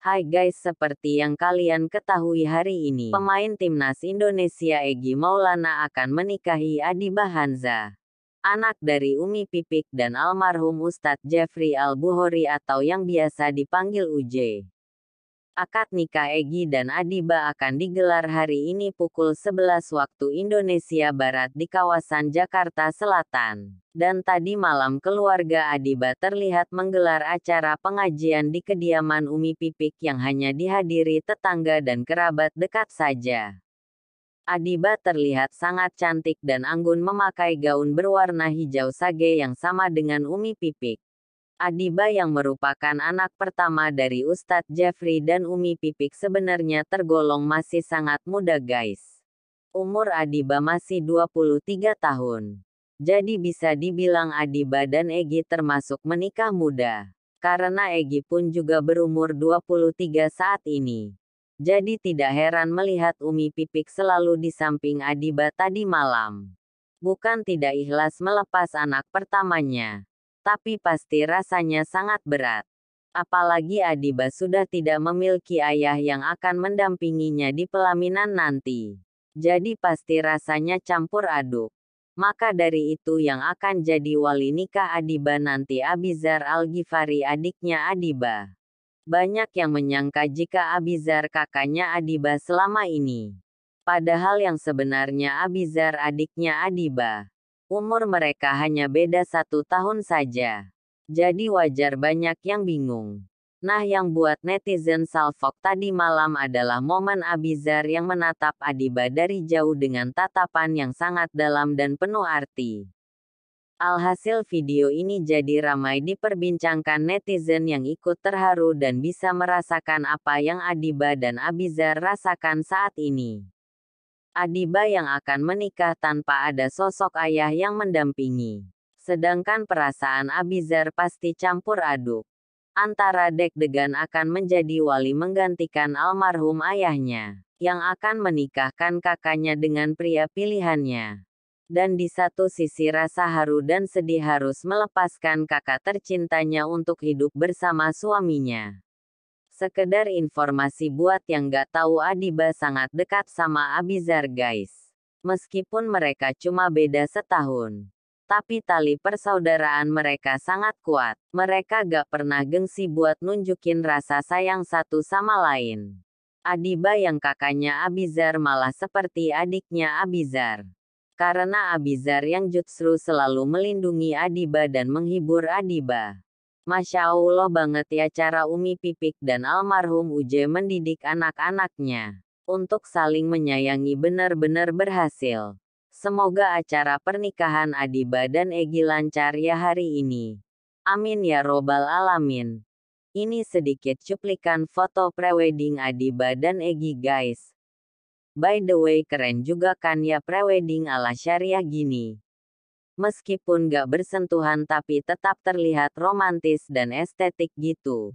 Hai guys, seperti yang kalian ketahui hari ini, pemain timnas Indonesia Egi Maulana akan menikahi Adi Bahanza. Anak dari Umi Pipik dan almarhum Ustadz Jeffrey Al-Buhori atau yang biasa dipanggil Uje. Akad nikah Egi dan Adiba akan digelar hari ini pukul 11 waktu Indonesia Barat di kawasan Jakarta Selatan. Dan tadi malam keluarga Adiba terlihat menggelar acara pengajian di kediaman Umi Pipik yang hanya dihadiri tetangga dan kerabat dekat saja. Adiba terlihat sangat cantik dan anggun memakai gaun berwarna hijau sage yang sama dengan Umi Pipik. Adiba yang merupakan anak pertama dari Ustadz Jeffrey dan Umi Pipik sebenarnya tergolong masih sangat muda guys. Umur Adiba masih 23 tahun. Jadi bisa dibilang Adiba dan Egi termasuk menikah muda. Karena Egi pun juga berumur 23 saat ini. Jadi tidak heran melihat Umi Pipik selalu di samping Adiba tadi malam. Bukan tidak ikhlas melepas anak pertamanya tapi pasti rasanya sangat berat. Apalagi Adiba sudah tidak memiliki ayah yang akan mendampinginya di pelaminan nanti. Jadi pasti rasanya campur aduk. Maka dari itu yang akan jadi wali nikah Adiba nanti Abizar Al-Ghifari adiknya Adiba. Banyak yang menyangka jika Abizar kakaknya Adiba selama ini. Padahal yang sebenarnya Abizar adiknya Adiba. Umur mereka hanya beda satu tahun saja. Jadi wajar banyak yang bingung. Nah yang buat netizen salfok tadi malam adalah momen Abizar yang menatap Adiba dari jauh dengan tatapan yang sangat dalam dan penuh arti. Alhasil video ini jadi ramai diperbincangkan netizen yang ikut terharu dan bisa merasakan apa yang Adiba dan Abizar rasakan saat ini. Adiba yang akan menikah tanpa ada sosok ayah yang mendampingi. Sedangkan perasaan Abizar pasti campur aduk. Antara Dek degan akan menjadi wali menggantikan almarhum ayahnya, yang akan menikahkan kakaknya dengan pria pilihannya. Dan di satu sisi rasa haru dan sedih harus melepaskan kakak tercintanya untuk hidup bersama suaminya. Sekedar informasi buat yang gak tahu Adiba sangat dekat sama Abizar guys. Meskipun mereka cuma beda setahun. Tapi tali persaudaraan mereka sangat kuat. Mereka gak pernah gengsi buat nunjukin rasa sayang satu sama lain. Adiba yang kakaknya Abizar malah seperti adiknya Abizar. Karena Abizar yang justru selalu melindungi Adiba dan menghibur Adiba. Masya Allah banget ya cara Umi Pipik dan almarhum Uje mendidik anak-anaknya. Untuk saling menyayangi benar-benar berhasil. Semoga acara pernikahan Adiba dan Egi lancar ya hari ini. Amin ya robbal alamin. Ini sedikit cuplikan foto prewedding Adiba dan Egi guys. By the way keren juga kan ya prewedding ala syariah gini meskipun gak bersentuhan tapi tetap terlihat romantis dan estetik gitu.